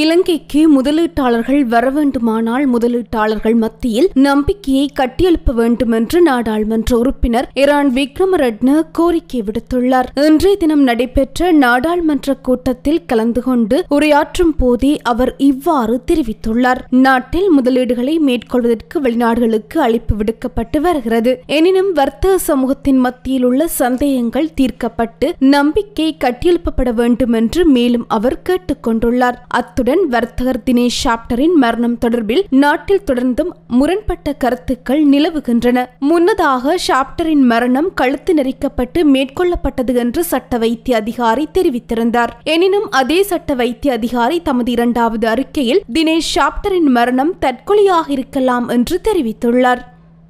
இலங்கைக்கு முதலீட்டாளர்கள் வர வேண்டுமானால் முதலீட்டாளர்கள் மத்தியில் நம்பிக்கையை கட்டியெழுப்ப வேண்டும் என்று நாடாளுமன்ற உறுப்பினர் இரான் விக்ரமரட்ன கோரிக்கை விடுத்துள்ளார் இன்றைய தினம் நடைபெற்ற நாடாளுமன்ற கூட்டத்தில் கலந்து கொண்டு உரையாற்றும் போதே அவர் இவ்வாறு தெரிவித்துள்ளார் நாட்டில் முதலீடுகளை மேற்கொள்வதற்கு வெளிநாடுகளுக்கு அழைப்பு விடுக்கப்பட்டு வருகிறது எனினும் வர்த்தக சமூகத்தின் மத்தியில் உள்ள சந்தேகங்கள் தீர்க்கப்பட்டு நம்பிக்கை கட்டியெழுப்பப்பட வேண்டும் என்று மேலும் அவர் கேட்டுக்கொண்டுள்ளார் கொண்டுள்ளார் அத்துடன் வர்த்தகர் தினேஷ் சாப்டரின் மரணம் தொடர்பில் நாட்டில் தொடர்ந்தும் முரண்பட்ட கருத்துக்கள் நிலவுகின்றன முன்னதாக ஷாப்டரின் மரணம் கழுத்து நெறிக்கப்பட்டு மேற்கொள்ளப்பட்டது என்று சட்ட வைத்திய அதிகாரி தெரிவித்திருந்தார் எனினும் அதே சட்ட வைத்திய அதிகாரி தமது இரண்டாவது அறிக்கையில் தினேஷ் ஷாப்டரின் மரணம் தற்கொலையாக இருக்கலாம் என்று தெரிவித்துள்ளார்